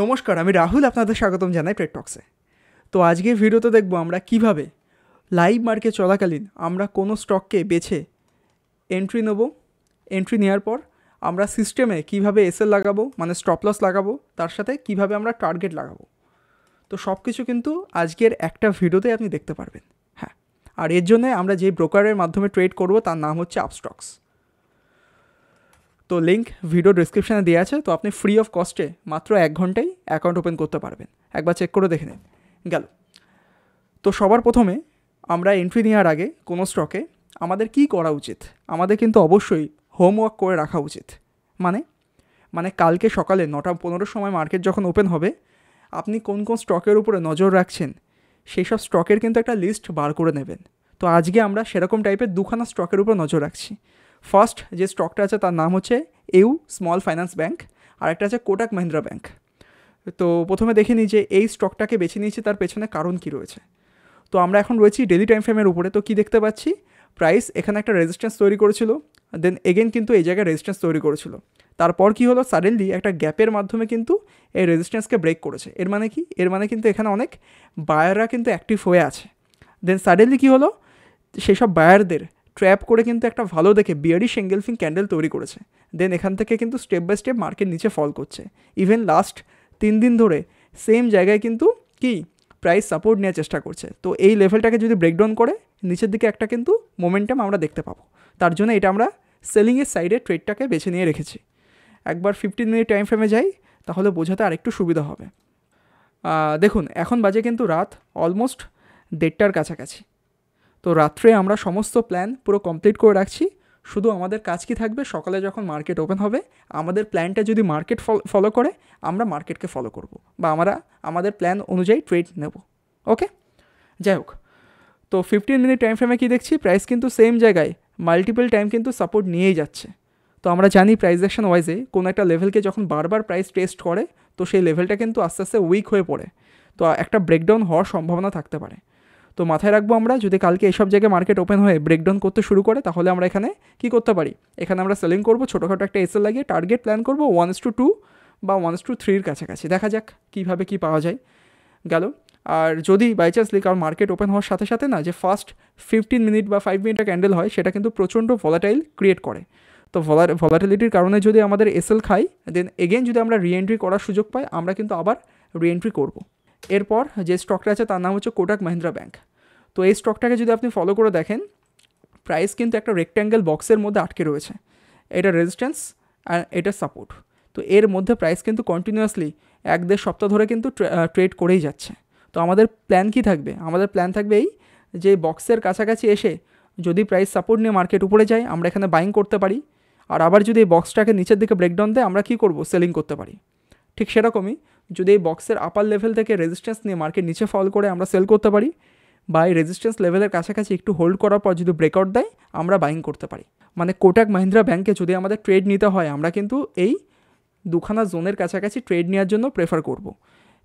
নমস্কার আমি রাহুল আপনাদের স্বাগতম জানাই টক্সে তো আজকের ভিডিওতে দেখব আমরা কিভাবে লাইভ মার্কেট চলাকালীন আমরা কোনো স্টককে বেছে এন্ট্রি নেব এন্ট্রি নেওয়ার পর আমরা সিস্টেমে কিভাবে এসএল লাগাবো মানে স্টপ লস লাগাবো তার সাথে কিভাবে আমরা টার্গেট লাগাবো তো সব কিছু কিন্তু আজকের একটা ভিডিওতে আপনি দেখতে পারবেন হ্যাঁ আর এর জন্য আমরা যে ব্রোকারের মাধ্যমে ট্রেড করব তার নাম হচ্ছে আপস্টক্স তো লিঙ্ক ভিডিও ডিসক্রিপশানে দেওয়া আছে তো আপনি ফ্রি অফ কস্টে মাত্র এক ঘন্টাই অ্যাকাউন্ট ওপেন করতে পারবেন একবার চেক করে দেখে নিন গেল তো সবার প্রথমে আমরা এন্ট্রি নেওয়ার আগে কোনো স্টকে আমাদের কি করা উচিত আমাদের কিন্তু অবশ্যই হোমওয়ার্ক করে রাখা উচিত মানে মানে কালকে সকালে নটা পনেরো সময় মার্কেট যখন ওপেন হবে আপনি কোন কোন স্টকের উপরে নজর রাখছেন সেই সব স্টকের কিন্তু একটা লিস্ট বার করে নেবেন তো আজকে আমরা সেরকম টাইপের দুখানা স্টকের উপর নজর রাখছি ফার্স্ট যে স্টকটা আছে তার নাম হচ্ছে ইউ স্মল ফাইন্যান্স ব্যাঙ্ক আর একটা আছে কোটাক মহিন্দ্রা ব্যাঙ্ক তো প্রথমে দেখে নিই যে এই স্টকটাকে বেছে নিয়েছি তার পেছনে কারণ কী রয়েছে তো আমরা এখন রয়েছি ডেলি টাইম ফ্রেমের উপরে তো কী দেখতে পাচ্ছি প্রাইস এখানে একটা রেজিস্ট্যান্স তৈরি করেছিল দেন এগেন কিন্তু এই জায়গায় রেজিস্ট্যান্স তৈরি করেছিল তারপর কি হলো সাডেনলি একটা গ্যাপের মাধ্যমে কিন্তু এই রেজিস্ট্যান্সকে ব্রেক করেছে এর মানে কি এর মানে কিন্তু এখানে অনেক বায়াররা কিন্তু অ্যাক্টিভ হয়ে আছে দেন সাডেনলি কী হলো সেই সব বায়ারদের ট্র্যাপ করে কিন্তু একটা ভালো দেখে বিয়ারি এঙ্গেলফিং ক্যান্ডেল তৈরি করেছে দেন এখান থেকে কিন্তু স্টেপ বাই স্টেপ মার্কেট নিচে ফল করছে ইভেন লাস্ট তিন দিন ধরে সেম জায়গায় কিন্তু কি প্রাইস সাপোর্ট নেওয়ার চেষ্টা করছে তো এই লেভেলটাকে যদি ব্রেকডাউন করে নিচের দিকে একটা কিন্তু মোমেন্টাম আমরা দেখতে পাবো তার জন্য এটা আমরা সেলিংয়ের সাইডে ট্রেডটাকে বেছে নিয়ে রেখেছি একবার ফিফটিন মিনিট টাইম ফ্রেমে যাই তাহলে বোঝাতে আরেকটু সুবিধা হবে দেখুন এখন বাজে কিন্তু রাত অলমোস্ট দেড়টার কাছাকাছি তো রাত্রে আমরা সমস্ত প্ল্যান পুরো কমপ্লিট করে রাখছি শুধু আমাদের কাজ কি থাকবে সকালে যখন মার্কেট ওপেন হবে আমাদের প্ল্যানটা যদি মার্কেট ফলো করে আমরা মার্কেটকে ফলো করব বা আমরা আমাদের প্ল্যান অনুযায়ী ট্রেড নেব ওকে যাই হোক তো ফিফটিন মিনিট টাইম ফ্রেমে কী দেখছি প্রাইস কিন্তু সেম জায়গায় মাল্টিপল টাইম কিন্তু সাপোর্ট নিয়েই যাচ্ছে তো আমরা জানি প্রাইস অ্যাকশন ওয়াইজে কোনো একটা লেভেলকে যখন বারবার প্রাইস টেস্ট করে তো সেই লেভেলটা কিন্তু আস্তে আস্তে উইক হয়ে পড়ে তো একটা ব্রেকডাউন হওয়ার সম্ভাবনা থাকতে পারে তো মাথায় রাখবো আমরা যদি কালকে এসব জায়গায় মার্কেট ওপেন হয়ে ব্রেকডাউন করতে শুরু করে তাহলে আমরা এখানে কি করতে পারি এখানে আমরা সেলিং করবো ছোটোখাটো একটা এসএল লাগিয়ে টার্গেট প্ল্যান করবো ওয়ান টু টু বা ওয়ান টু থ্রির কাছাকাছি দেখা যাক কীভাবে কী পাওয়া যায় গেল আর যদি বাই লিক কারণ মার্কেট ওপেন হওয়ার সাথে সাথে না যে ফার্স্ট ফিফটিন মিনিট বা ফাইভ মিনিটের ক্যান্ডেল হয় সেটা কিন্তু প্রচণ্ড ভলাটাইল ক্রিয়েট করে তো ভলা ভলাটিলিটির কারণে যদি আমাদের এসএল খাই দেন এগেন যদি আমরা রিএন্ট্রি করার সুযোগ পাই আমরা কিন্তু আবার রিএন্ট্রি করবো এরপর যে স্টকটা আছে তার নাম হচ্ছে কোটাক মাহিন্দ্রা ব্যাংক তো এই স্টকটাকে যদি আপনি ফলো করে দেখেন প্রাইস কিন্তু একটা রেক্ট্যাঙ্গেল বক্সের মধ্যে আটকে রয়েছে এটা রেজিস্ট্যান্স আর এটা সাপোর্ট তো এর মধ্যে প্রাইস কিন্তু কন্টিনিউয়াসলি এক দেড় সপ্তাহ ধরে কিন্তু ট্রেড করেই যাচ্ছে তো আমাদের প্ল্যান কি থাকবে আমাদের প্ল্যান থাকবে এই যে বক্সের কাছাকাছি এসে যদি প্রাইস সাপোর্ট নিয়ে মার্কেট উপরে যায় আমরা এখানে বাইং করতে পারি আর আবার যদি এই বক্সটাকে নিচের দিকে ব্রেকডাউন দেয় আমরা কী করব সেলিং করতে পারি ঠিক সেরকমই যদি এই বক্সের আপার লেভেল থেকে রেজিস্ট্যান্স নিয়ে মার্কেট নিচে ফল করে আমরা সেল করতে পারি বা এই রেজিস্ট্যান্স লেভেলের কাছাকাছি একটু হোল্ড করার পর যদি ব্রেকআউট দেয় আমরা বাইং করতে পারি মানে কোটাক মাহিন্দ্রা ব্যাংকে যদি আমাদের ট্রেড নিতে হয় আমরা কিন্তু এই দুখানা জোনের কাছাকাছি ট্রেড নেওয়ার জন্য প্রেফার করব।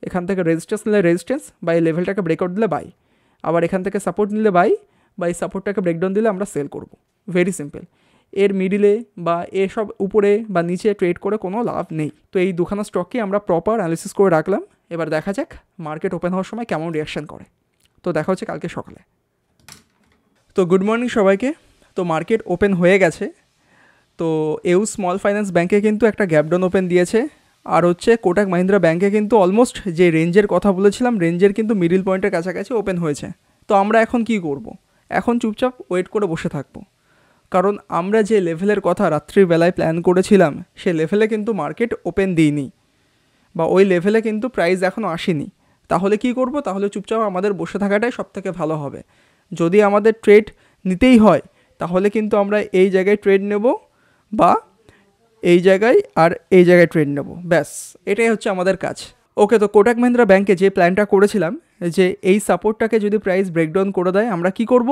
এখান থেকে রেজিস্ট্যান্স নিলে রেজিস্ট্যান্স বা এই লেভেলটাকে ব্রেকআউট দিলে বাই আবার এখান থেকে সাপোর্ট নিলে বাই বা এই সাপোর্টটাকে ব্রেকডাউন দিলে আমরা সেল করব ভেরি সিম্পল এর মিডিলে বা এসব উপরে বা নিচে ট্রেড করে কোনো লাভ নেই তো এই দুখানা স্টককে আমরা প্রপার অ্যানালিসিস করে রাখলাম এবার দেখা যাক মার্কেট ওপেন হওয়ার সময় কেমন রিয়াকশান করে তো দেখা হচ্ছে কালকে সকালে তো গুড মর্নিং সবাইকে তো মার্কেট ওপেন হয়ে গেছে তো এউ স্মল ফাইন্যান্স ব্যাঙ্কে কিন্তু একটা গ্যাপডন ওপেন দিয়েছে আর হচ্ছে কোটাক মাহিন্দ্রা ব্যাঙ্কে কিন্তু অলমোস্ট যে রেঞ্জের কথা বলেছিলাম রেঞ্জের কিন্তু মিডিল পয়েন্টের কাছাকাছি ওপেন হয়েছে তো আমরা এখন কি করব। এখন চুপচাপ ওয়েট করে বসে থাকবো কারণ আমরা যে লেভেলের কথা রাত্রিবেলায় প্ল্যান করেছিলাম সে লেভেলে কিন্তু মার্কেট ওপেন দিইনি বা ওই লেভেলে কিন্তু প্রাইস এখনও আসেনি তাহলে কি করব তাহলে চুপচাপ আমাদের বসে থাকাটাই সবথেকে ভালো হবে যদি আমাদের ট্রেড নিতেই হয় তাহলে কিন্তু আমরা এই জায়গায় ট্রেড নেব বা এই জায়গায় আর এই জায়গায় ট্রেড নেব ব্যাস এটাই হচ্ছে আমাদের কাজ ওকে তো কোটাক মহিন্দ্রা ব্যাংকে যে প্ল্যানটা করেছিলাম যে এই সাপোর্টটাকে যদি প্রাইস ব্রেকডাউন করে দেয় আমরা কি করব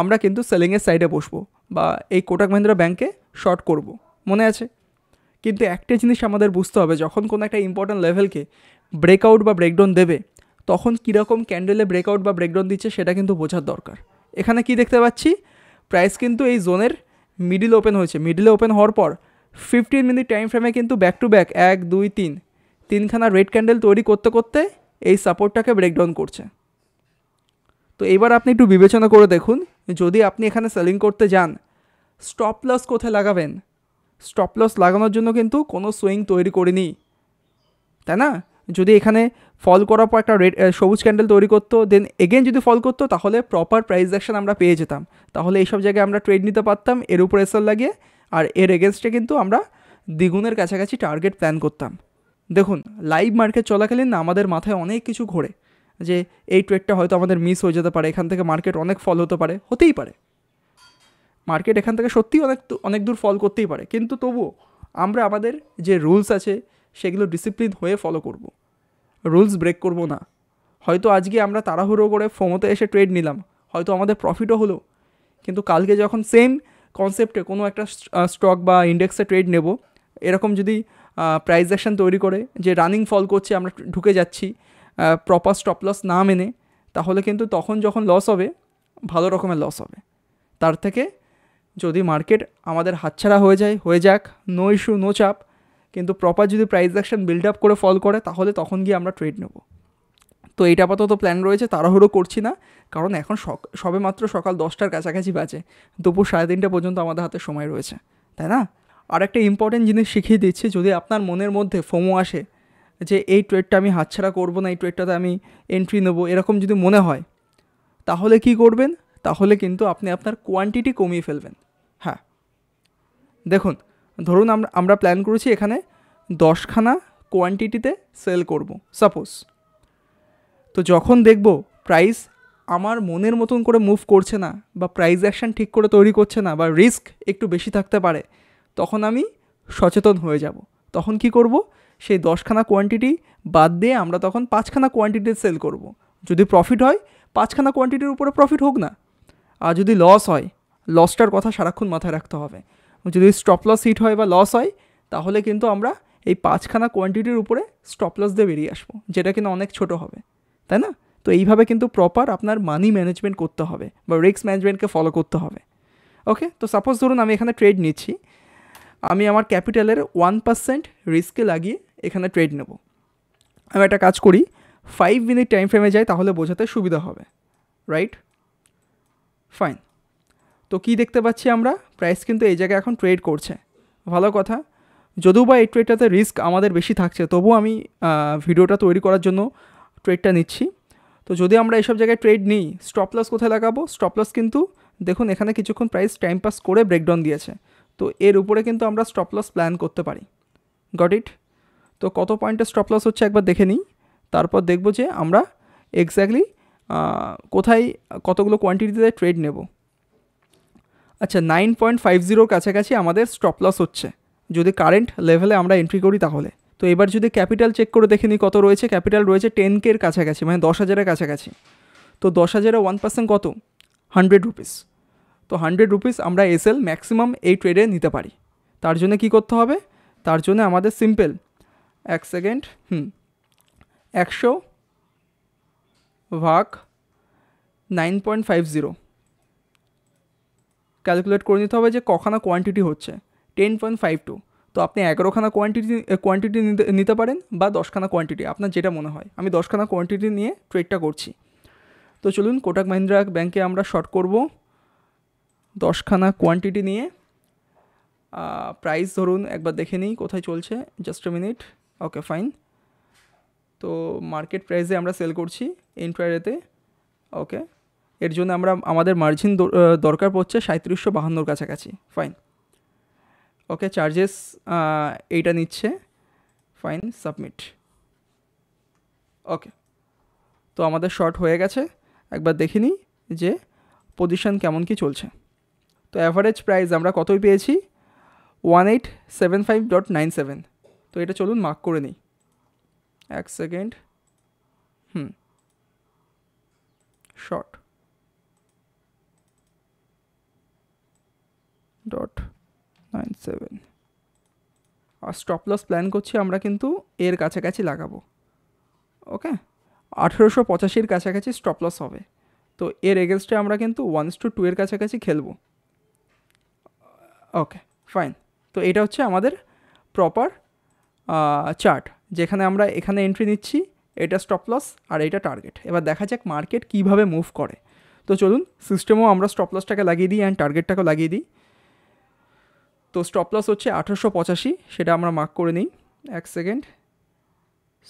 আমরা কিন্তু সেলিংয়ের সাইডে বসবো বা এই কোটাক মহিন্দ্রা ব্যাংকে শর্ট করব মনে আছে কিন্তু একটা জিনিস আমাদের বুঝতে হবে যখন কোনো একটা ইম্পর্ট্যান্ট লেভেলকে ব্রেকআউট বা ব্রেকডাউন দেবে তখন কীরকম ক্যান্ডেলে ব্রেকআউট বা ব্রেকডাউন দিচ্ছে সেটা কিন্তু বোঝার দরকার এখানে কি দেখতে পাচ্ছি প্রাইস কিন্তু এই জোনের মিডিল ওপেন হয়েছে মিডিলে ওপেন হওয়ার পর ফিফটিন মিনিট টাইম ফ্রেমে কিন্তু ব্যাক টু ব্যাক এক দুই তিন তিনখানা রেড ক্যান্ডেল তৈরি করতে করতে এই সাপোর্টটাকে ব্রেকডাউন করছে তো এবার আপনি একটু বিবেচনা করে দেখুন যদি আপনি এখানে সেলিং করতে যান স্টপ লস কোথায় লাগাবেন স্টপ লস লাগানোর জন্য কিন্তু কোনো সুইং তৈরি করিনি তাই না যদি এখানে ফল করার পর একটা রেড সবুজ ক্যান্ডেল তৈরি করতো দেন এগেন যদি ফল করতো তাহলে প্রপার প্রাইস অ্যাকশন আমরা পেয়ে যেতাম তাহলে এইসব জায়গায় আমরা ট্রেড নিতে পারতাম এর উপরে এসার লাগিয়ে আর এর এগেনস্টে কিন্তু আমরা দ্বিগুণের কাছাকাছি টার্গেট প্ল্যান করতাম দেখুন লাইভ মার্কেট চলাকালীন আমাদের মাথায় অনেক কিছু ঘোরে যে এই ট্রেডটা হয়তো আমাদের মিস হয়ে যেতে পারে এখান থেকে মার্কেট অনেক ফল হতে পারে হতেই পারে মার্কেট এখান থেকে সত্যিই অনেক অনেক দূর ফল করতেই পারে কিন্তু তবুও আমরা আমাদের যে রুলস আছে সেগুলো ডিসিপ্লিন হয়ে ফলো করব। রুলস ব্রেক করব না হয়তো আজকে আমরা তাড়াহুড়ো করে ফোমোতে এসে ট্রেড নিলাম হয়তো আমাদের প্রফিটও হলো কিন্তু কালকে যখন সেম কনসেপ্টে কোনো একটা স্টক বা ইন্ডেক্সে ট্রেড নেব এরকম যদি প্রাইস তৈরি করে যে রানিং ফল করছে আমরা ঢুকে যাচ্ছি প্রপার স্টপ লস না মেনে তাহলে কিন্তু তখন যখন লস হবে ভালো রকমের লস হবে তার থেকে যদি মার্কেট আমাদের হাতছাড়া হয়ে যায় হয়ে যাক নো ইস্যু নো চাপ কিন্তু প্রপার যদি প্রাইস অ্যাকশন বিল্ড আপ করে ফল করে তাহলে তখন গিয়ে আমরা ট্রেড নেব তো এইটা আপাতত প্ল্যান রয়েছে তাড়াহুড়ো করছি না কারণ এখন সবে মাত্র সকাল দশটার কাছাকাছি বাজে দুপুর সাড়ে তিনটে পর্যন্ত আমাদের হাতে সময় রয়েছে তাই না আর একটা ইম্পর্টেন্ট জিনিস শিখিয়ে দিচ্ছি যদি আপনার মনের মধ্যে ফোমো আসে যে এই ট্রেডটা আমি হাতছাড়া করব না এই ট্রেডটাতে আমি এন্ট্রি নেব এরকম যদি মনে হয় তাহলে কি করবেন তাহলে কিন্তু আপনি আপনার কোয়ান্টিটি কমিয়ে ফেলবেন হ্যাঁ দেখুন ধরুন আমরা আমরা প্ল্যান করেছি এখানে দশখানা কোয়ান্টিটিতে সেল করব সাপোজ তো যখন দেখব প্রাইস আমার মনের মতন করে মুভ করছে না বা প্রাইস অ্যাকশান ঠিক করে তৈরি করছে না বা রিস্ক একটু বেশি থাকতে পারে তখন আমি সচেতন হয়ে যাব তখন কি করব সেই দশখানা কোয়ান্টিটি বাদ দিয়ে আমরা তখন পাঁচখানা কোয়ান্টিটি সেল করব। যদি প্রফিট হয় পাঁচখানা কোয়ান্টিটির উপরে প্রফিট হোক না আর যদি লস হয় লসটার কথা সারাক্ষণ মাথায় রাখতে হবে যদি স্টপ লস হিট হয় বা লস হয় তাহলে কিন্তু আমরা এই পাঁচখানা কোয়ান্টিটির উপরে স্টপ লস দিয়ে বেরিয়ে আসবো যেটা কিন্তু অনেক ছোট হবে তাই না তো এইভাবে কিন্তু প্রপার আপনার মানি ম্যানেজমেন্ট করতে হবে বা রিস্ক ম্যানেজমেন্টকে ফলো করতে হবে ওকে তো সাপোজ ধরুন আমি এখানে ট্রেড নিচ্ছি আমি আমার ক্যাপিটালের ওয়ান পার্সেন্ট রিস্কে লাগিয়ে এখানে ট্রেড নেব আমি একটা কাজ করি ফাইভ মিনিট টাইম ফ্রেমে যাই তাহলে বোঝাতে সুবিধা হবে রাইট ফাইন তো কি দেখতে পাচ্ছি আমরা প্রাইস কিন্তু এই জায়গায় এখন ট্রেড করছে ভালো কথা যদিও বা এই ট্রেডটাতে রিস্ক আমাদের বেশি থাকছে তবু আমি ভিডিওটা তৈরি করার জন্য ট্রেডটা নিচ্ছি তো যদি আমরা এইসব জায়গায় ট্রেড নিই স্টপ লস কোথায় লাগাবো স্টপ লস কিন্তু দেখুন এখানে কিছুক্ষণ প্রাইস টাইম পাস করে ব্রেকডাউন দিয়েছে তো এর উপরে কিন্তু আমরা স্টপ লস প্ল্যান করতে পারি গট ইট তো কত পয়েন্টের স্টপ লস হচ্ছে একবার দেখে নিই তারপর দেখব যে আমরা এক্স্যাক্টলি কোথায় কতগুলো কোয়ান্টিটিতে ট্রেড নেব আচ্ছা নাইন পয়েন্ট ফাইভ জিরোর কাছাকাছি আমাদের স্টপ লস হচ্ছে যদি কারেন্ট লেভেলে আমরা এন্ট্রি করি তাহলে তো এবার যদি ক্যাপিটাল চেক করে দেখে নিই কত রয়েছে ক্যাপিটাল রয়েছে টেন কের কাছাকাছি মানে দশ হাজারের কাছাকাছি তো দশ হাজারে ওয়ান পার্সেন্ট কত হান্ড্রেড রুপিস তো হান্ড্রেড রুপিস আমরা এসএল ম্যাক্সিমাম এই ট্রেডে নিতে পারি তার জন্য কি করতে হবে তার জন্য আমাদের সিম্পল এক সেকেন্ড হুম একশো ভাগ nine point five zero calculate করে নিতে হবে যে কখানা কোয়ান্টিটি হচ্ছে টেন পয়েন্ট ফাইভ টু তো আপনি এগারোখানা কোয়ান্টিটি কোয়ান্টিটি নিতে পারেন বা দশখানা কোয়ান্টিটি আপনার যেটা মনে হয় আমি দশখানা কোয়ান্টিটি নিয়ে ট্রেডটা করছি তো চলুন কোটাক মাহিন্দ্রা ব্যাংকে আমরা শর্ট করব দশখানা কোয়ান্টিটি নিয়ে প্রাইস ধরুন একবার দেখে নিই কোথায় চলছে just a minute okay fine তো মার্কেট প্রাইসে আমরা সেল করছি ইন্ট্রারেতে ওকে এর জন্য আমরা আমাদের মার্জিন দরকার পড়ছে সাঁত্রিশশো বাহান্নর কাছাকাছি ফাইন ওকে চার্জেস এইটা নিচ্ছে ফাইন সাবমিট ওকে তো আমাদের শর্ট হয়ে গেছে একবার দেখে নিই যে পজিশন কেমন কি চলছে তো অ্যাভারেজ প্রাইস আমরা কতই পেয়েছি one eight seven five dot nine seven তো এটা চলুন মার্ক করে নিই এক সেকেন্ড হুম শর্ট ডট নাইন সেভেন আর স্টপ লস প্ল্যান করছি আমরা কিন্তু এর কাছাকাছি লাগাবো ওকে আঠেরোশো পঁচাশির কাছাকাছি স্টপ লস হবে তো এর এগেনস্টে আমরা কিন্তু ওয়ান টু টু এর কাছাকাছি খেলবো ওকে ফাইন তো এটা হচ্ছে আমাদের প্রপার চার্ট যেখানে আমরা এখানে এন্ট্রি নিচ্ছি এটা স্টপ লস আর এটা টার্গেট এবার দেখা যাক মার্কেট কিভাবে মুভ করে তো চলুন সিস্টেমও আমরা স্টপ লসটাকে লাগিয়ে দিই অ্যান্ড টার্গেটটাকেও লাগিয়ে দিই তো স্টপ লস হচ্ছে আঠারোশো পঁচাশি সেটা আমরা মার্ক করে নিই এক second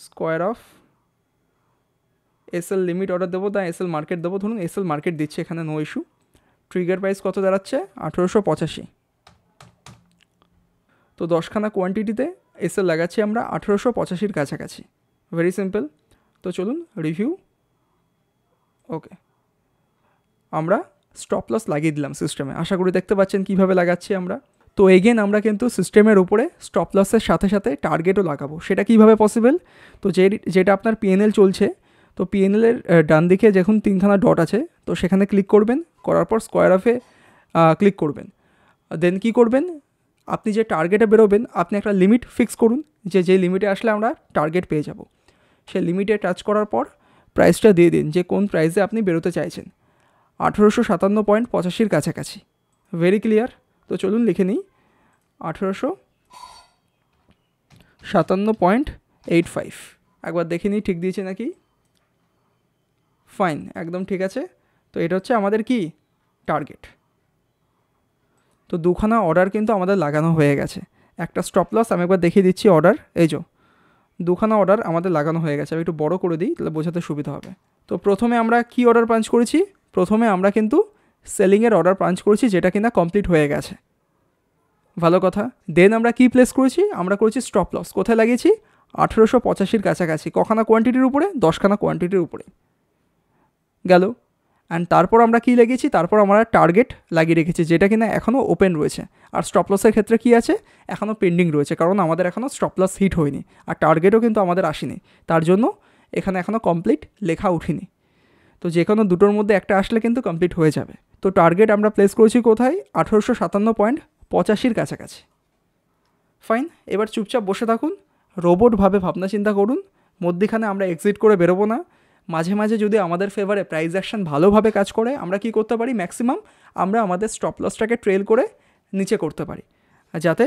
square off SL limit order দেবো দা এসএল মার্কেট দেবো ধরুন এসএল মার্কেট দিচ্ছে এখানে নো ইস্যু ট্রিগার প্রাইস কত দাঁড়াচ্ছে আঠেরোশো পঁচাশি তো দশখানা কোয়ান্টিটিতে এসে লাগাচ্ছি আমরা আঠেরোশো পঁচাশির কাছাকাছি ভেরি সিম্পল তো চলুন রিভিউ ওকে আমরা স্টপ লস লাগিয়ে দিলাম সিস্টেমে আশা করি দেখতে পাচ্ছেন কীভাবে লাগাচ্ছি আমরা তো এগেন আমরা কিন্তু সিস্টেমের উপরে স্টপ লসের সাথে সাথে টার্গেটও লাগাবো সেটা কিভাবে পসিবল তো যে যেটা আপনার পিএনএল চলছে তো পিএনএলের ডান দিকে যখন তিনখানা ডট আছে তো সেখানে ক্লিক করবেন করার পর স্কোয়ার অফে ক্লিক করবেন দেন কি করবেন আপনি যে টার্গেটে বেরোবেন আপনি একটা লিমিট ফিক্স করুন যে যে লিমিটে আসলে আমরা টার্গেট পেয়ে যাব সে লিমিটে টাচ করার পর প্রাইসটা দিয়ে দিন যে কোন প্রাইসে আপনি বেরোতে চাইছেন আঠেরোশো সাতান্ন পয়েন্ট পঁচাশির কাছাকাছি ভেরি ক্লিয়ার তো চলুন লিখে নিই আঠেরোশো সাতান্ন পয়েন্ট এইট ফাইভ একবার দেখে নিই ঠিক দিয়েছে নাকি ফাইন একদম ঠিক আছে তো এটা হচ্ছে আমাদের কি টার্গেট তো দুখানা অর্ডার কিন্তু আমাদের লাগানো হয়ে গেছে একটা স্টপ লস আমি একবার দেখিয়ে দিচ্ছি অর্ডার এই যে দুখানা অর্ডার আমাদের লাগানো হয়ে গেছে আমি একটু বড় করে দিই তাহলে বোঝাতে সুবিধা হবে তো প্রথমে আমরা কি অর্ডার পাঞ্চ করেছি প্রথমে আমরা কিন্তু সেলিংয়ের অর্ডার পাঞ্চ করেছি যেটা কিনা কমপ্লিট হয়ে গেছে ভালো কথা দেন আমরা কি প্লেস করেছি আমরা করেছি স্টপ লস কোথায় লাগিয়েছি আঠেরোশো পঁচাশির কাছাকাছি কখানা কোয়ান্টিটির উপরে দশখানা কোয়ান্টিটির উপরে গেল অ্যান্ড তারপর আমরা কী লাগিয়েছি তারপর আমরা টার্গেট লাগিয়ে রেখেছি যেটা কিনা এখনও ওপেন রয়েছে আর স্টপলসের ক্ষেত্রে কি আছে এখনও পেন্ডিং রয়েছে কারণ আমাদের এখনও স্টপলস হিট হয়নি আর টার্গেটও কিন্তু আমাদের আসেনি তার জন্য এখানে এখনও কমপ্লিট লেখা উঠিনি তো যে কোনো দুটোর মধ্যে একটা আসলে কিন্তু কমপ্লিট হয়ে যাবে তো টার্গেট আমরা প্লেস করেছি কোথায় আঠেরোশো সাতান্ন পয়েন্ট পঁচাশির কাছাকাছি ফাইন এবার চুপচাপ বসে থাকুন রোবটভাবে ভাবনা চিন্তা করুন মধ্যেখানে আমরা এক্সিট করে বেরোবো না মাঝে মাঝে যদি আমাদের ফেভারে প্রাইস অ্যাকশন ভালোভাবে কাজ করে আমরা কি করতে পারি ম্যাক্সিমাম আমরা আমাদের স্টপ লসটাকে ট্রেল করে নিচে করতে পারি যাতে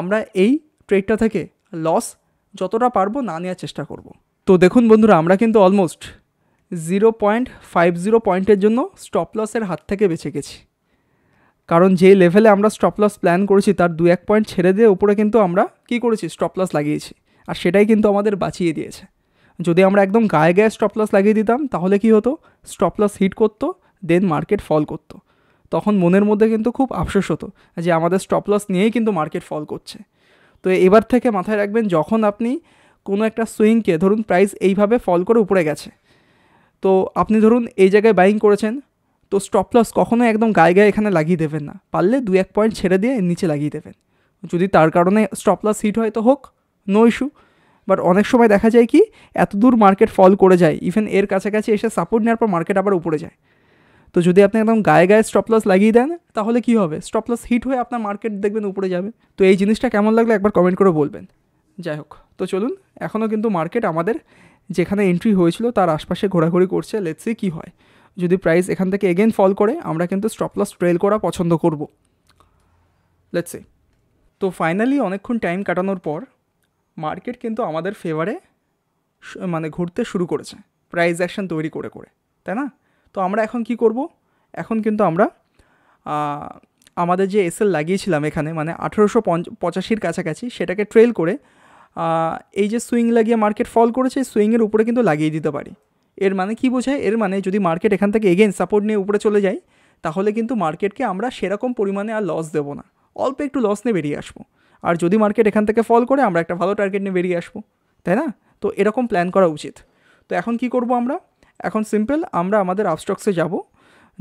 আমরা এই ট্রেডটা থেকে লস যতটা পারবো না নেওয়ার চেষ্টা করব। তো দেখুন বন্ধুরা আমরা কিন্তু almost zero point five zero পয়েন্টের জন্য স্টপ লসের হাত থেকে বেঁচে গেছি কারণ যে লেভেলে আমরা স্টপ লস প্ল্যান করেছি তার দু এক পয়েন্ট ছেড়ে দিয়ে উপরে কিন্তু আমরা কি করেছি স্টপ লস লাগিয়েছি আর সেটাই কিন্তু আমাদের বাঁচিয়ে দিয়েছে যদি আমরা একদম গায়ে গায়ে স্টপ লাগিয়ে দিতাম তাহলে কি হতো স্টপ হিট করতো দেন মার্কেট ফল করতো তখন মনের মধ্যে কিন্তু খুব আফসোস হতো যে আমাদের স্টপলস নিয়েই কিন্তু মার্কেট ফল করছে তো এবার থেকে মাথায় রাখবেন যখন আপনি কোনো একটা সুইংকে ধরুন প্রাইস এইভাবে ফল করে উপরে গেছে তো আপনি ধরুন এই জায়গায় বাইং করেছেন তো স্টপলস কখনোই কখনো একদম গায়ে গায়ে এখানে লাগিয়ে দেবেন না পারলে দু এক পয়েন্ট ছেড়ে দিয়ে নিচে লাগিয়ে দেবেন যদি তার কারণে স্টপ হিট হয় তো হোক নো ইস্যু বাট অনেক সময় দেখা যায় কি এত দূর মার্কেট ফল করে যায় ইভেন এর কাছাকাছি এসে সাপোর্ট নেওয়ার পর মার্কেট আবার উপরে যায় তো যদি আপনি একদম গায়ে গায়ে স্টপ লস লাগিয়ে দেন তাহলে কি হবে স্টপ লস হিট হয়ে আপনার মার্কেট দেখবেন উপরে যাবে তো এই জিনিসটা কেমন লাগলো একবার কমেন্ট করে বলবেন যাই হোক তো চলুন এখনও কিন্তু মার্কেট আমাদের যেখানে এন্ট্রি হয়েছিল তার আশপাশে ঘোরাঘুরি করছে লেটসি কি হয় যদি প্রাইস এখান থেকে এগেন ফল করে আমরা কিন্তু স্টপ লস ট্রেল করা পছন্দ করব লেটসি তো ফাইনালি অনেকক্ষণ টাইম কাটানোর পর মার্কেট কিন্তু আমাদের ফেভারে মানে ঘুরতে শুরু করেছে প্রাইস অ্যাকশন তৈরি করে করে তাই না তো আমরা এখন কি করব এখন কিন্তু আমরা আমাদের যে এসএল লাগিয়েছিলাম এখানে মানে আঠেরোশো পঁচাশির কাছাকাছি সেটাকে ট্রেল করে এই যে সুইং লাগিয়ে মার্কেট ফল করেছে সুইংয়ের উপরে কিন্তু লাগিয়ে দিতে পারি এর মানে কি বোঝায় এর মানে যদি মার্কেট এখান থেকে এগেন সাপোর্ট নিয়ে উপরে চলে যায় তাহলে কিন্তু মার্কেটকে আমরা সেরকম পরিমাণে আর লস দেবো না অল্প একটু লস নিয়ে বেরিয়ে আসবো আর যদি মার্কেট এখান থেকে ফল করে আমরা একটা ভালো টার্গেট নিয়ে বেরিয়ে আসবো তাই না তো এরকম প্ল্যান করা উচিত তো এখন কি করব আমরা এখন সিম্পল আমরা আমাদের আপস্টক্সে যাব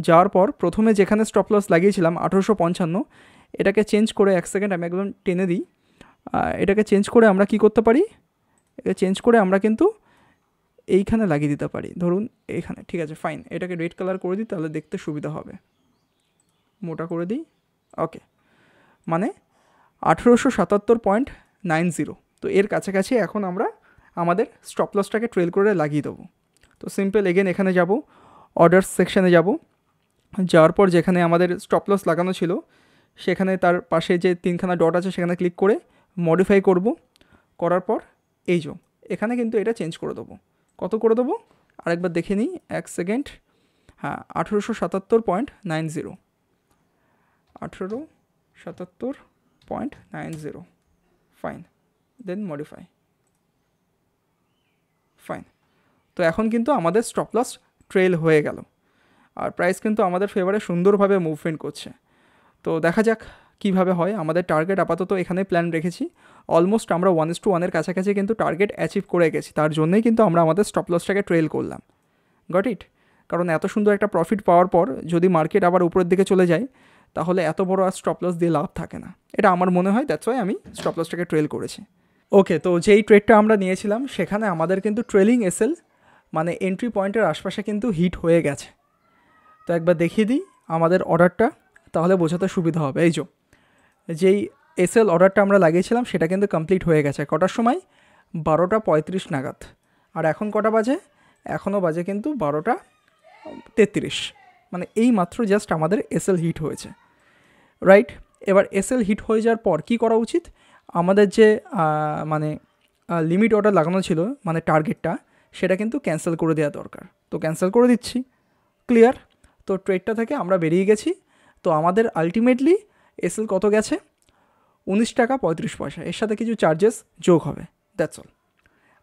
যাওয়ার পর প্রথমে যেখানে স্টপ লস লাগিয়েছিলাম আঠেরোশো পঞ্চান্ন এটাকে চেঞ্জ করে এক সেকেন্ড আমি একদম টেনে দিই এটাকে চেঞ্জ করে আমরা কি করতে পারি এটা চেঞ্জ করে আমরা কিন্তু এইখানে লাগিয়ে দিতে পারি ধরুন এইখানে ঠিক আছে ফাইন এটাকে রেড কালার করে দিই তাহলে দেখতে সুবিধা হবে মোটা করে দিই ওকে মানে আঠেরোশো সাতাত্তর পয়েন্ট নাইন জিরো তো এর কাছাকাছি এখন আমরা আমাদের স্টপ লসটাকে ট্রেল করে লাগিয়ে দেবো তো সিম্পল এগেন এখানে যাব অর্ডার সেকশানে যাব যাওয়ার পর যেখানে আমাদের স্টপ লস লাগানো ছিল সেখানে তার পাশে যে তিনখানা ডট আছে সেখানে ক্লিক করে মডিফাই করব করার পর এই যো এখানে কিন্তু এটা চেঞ্জ করে দেবো কত করে দেবো আরেকবার দেখে নিই এক সেকেন্ড হ্যাঁ আঠেরোশো সাতাত্তর পয়েন্ট নাইন জিরো আঠেরো সাতাত্তর 0.90 ফাইন দেন মডিফাই ফাইন তো এখন কিন্তু আমাদের স্টপ লস ট্রেল হয়ে গেল আর প্রাইস কিন্তু আমাদের ফেভারে সুন্দরভাবে মুভমেন্ট করছে তো দেখা যাক কিভাবে হয় আমাদের টার্গেট আপাতত এখানে প্ল্যান রেখেছি অলমোস্ট আমরা ওয়ান ইস টু ওয়ানের কাছাকাছি কিন্তু টার্গেট অ্যাচিভ করে গেছি তার জন্যই কিন্তু আমরা আমাদের স্টপ লসটাকে ট্রেল করলাম গট ইট কারণ এত সুন্দর একটা প্রফিট পাওয়ার পর যদি মার্কেট আবার উপরের দিকে চলে যায় তাহলে এত বড় আর স্টপ লস দিয়ে লাভ থাকে না এটা আমার মনে হয় দ্যাটস ওয়াই আমি স্টপ লসটাকে ট্রেল করেছি ওকে তো যেই ট্রেডটা আমরা নিয়েছিলাম সেখানে আমাদের কিন্তু ট্রেলিং এসেল মানে এন্ট্রি পয়েন্টের আশপাশে কিন্তু হিট হয়ে গেছে তো একবার দেখিয়ে দিই আমাদের অর্ডারটা তাহলে বোঝাতে সুবিধা হবে এই যো যেই এসএল অর্ডারটা আমরা লাগিয়েছিলাম সেটা কিন্তু কমপ্লিট হয়ে গেছে কটার সময় বারোটা পঁয়ত্রিশ নাগাদ আর এখন কটা বাজে এখনও বাজে কিন্তু বারোটা তেত্রিশ মানে এই মাত্র জাস্ট আমাদের এসএল হিট হয়েছে রাইট এবার এসএল হিট হয়ে যাওয়ার পর কি করা উচিত আমাদের যে মানে লিমিট অর্ডার লাগানো ছিল মানে টার্গেটটা সেটা কিন্তু ক্যান্সেল করে দেওয়া দরকার তো ক্যান্সেল করে দিচ্ছি ক্লিয়ার তো ট্রেডটা থেকে আমরা বেরিয়ে গেছি তো আমাদের আলটিমেটলি এসএল কত গেছে উনিশ টাকা পঁয়ত্রিশ পয়সা এর সাথে কিছু চার্জেস যোগ হবে দ্যাটস অল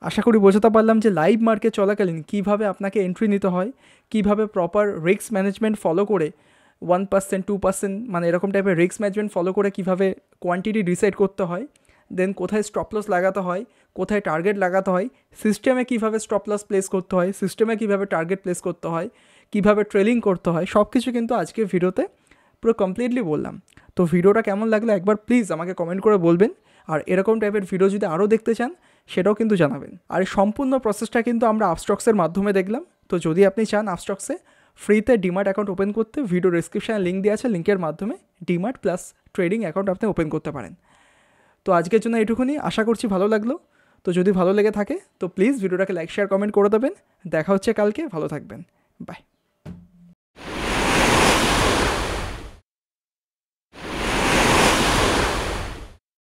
আশা করি বোঝাতে পারলাম যে লাইভ মার্কেট চলাকালীন কীভাবে আপনাকে এন্ট্রি নিতে হয় কীভাবে প্রপার রিস্ক ম্যানেজমেন্ট ফলো করে ওয়ান পার্সেন্ট টু পার্সেন্ট মানে এরকম টাইপের রিস্ক ম্যানেজমেন্ট ফলো করে কীভাবে কোয়ান্টিটি ডিসাইড করতে হয় দেন কোথায় স্টপ লস লাগাতে হয় কোথায় টার্গেট লাগাতে হয় সিস্টেমে কীভাবে স্টপ লস প্লেস করতে হয় সিস্টেমে কীভাবে টার্গেট প্লেস করতে হয় কীভাবে ট্রেলিং করতে হয় সব কিছু কিন্তু আজকের ভিডিওতে পুরো কমপ্লিটলি বললাম তো ভিডিওটা কেমন লাগলো একবার প্লিজ আমাকে কমেন্ট করে বলবেন আর এরকম টাইপের ভিডিও যদি আরও দেখতে চান সেটাও কিন্তু জানাবেন আর সম্পূর্ণ প্রসেসটা কিন্তু আমরা আপস্টক্সের মাধ্যমে দেখলাম তো যদি আপনি চান আপস্টক্সে ফ্রিতে ডিমার্ট অ্যাকাউন্ট ওপেন করতে ভিডিও ডিসক্রিপশানে লিঙ্ক দেওয়া আছে লিঙ্কের মাধ্যমে ডিমার্ট প্লাস ট্রেডিং অ্যাকাউন্ট আপনি ওপেন করতে পারেন তো আজকের জন্য এটুকুনি আশা করছি ভালো লাগলো তো যদি ভালো লেগে থাকে তো প্লিজ ভিডিওটাকে লাইক শেয়ার কমেন্ট করে দেবেন দেখা হচ্ছে কালকে ভালো থাকবেন বাই